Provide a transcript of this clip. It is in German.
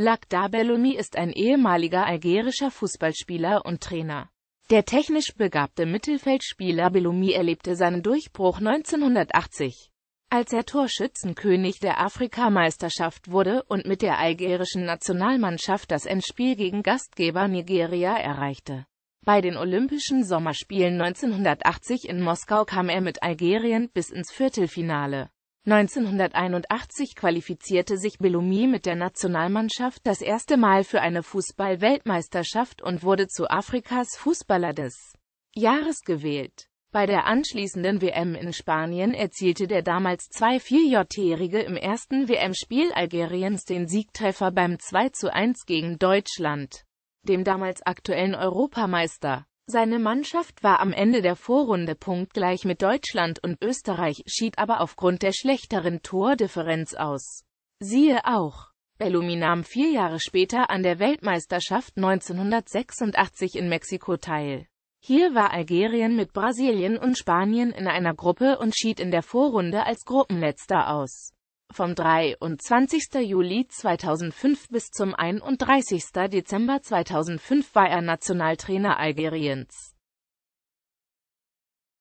Lakhdar Bellomi ist ein ehemaliger algerischer Fußballspieler und Trainer. Der technisch begabte Mittelfeldspieler Bellumi erlebte seinen Durchbruch 1980, als er Torschützenkönig der Afrikameisterschaft wurde und mit der algerischen Nationalmannschaft das Endspiel gegen Gastgeber Nigeria erreichte. Bei den Olympischen Sommerspielen 1980 in Moskau kam er mit Algerien bis ins Viertelfinale. 1981 qualifizierte sich Belumi mit der Nationalmannschaft das erste Mal für eine Fußball-Weltmeisterschaft und wurde zu Afrikas Fußballer des Jahres gewählt. Bei der anschließenden WM in Spanien erzielte der damals 2-4-Jährige im ersten WM-Spiel Algeriens den Siegtreffer beim 2-1 gegen Deutschland, dem damals aktuellen Europameister. Seine Mannschaft war am Ende der Vorrunde punktgleich mit Deutschland und Österreich, schied aber aufgrund der schlechteren Tordifferenz aus. Siehe auch Bellumi nahm vier Jahre später an der Weltmeisterschaft 1986 in Mexiko teil. Hier war Algerien mit Brasilien und Spanien in einer Gruppe und schied in der Vorrunde als Gruppenletzter aus vom 23. Juli 2005 bis zum 31. Dezember 2005 war er Nationaltrainer Algeriens.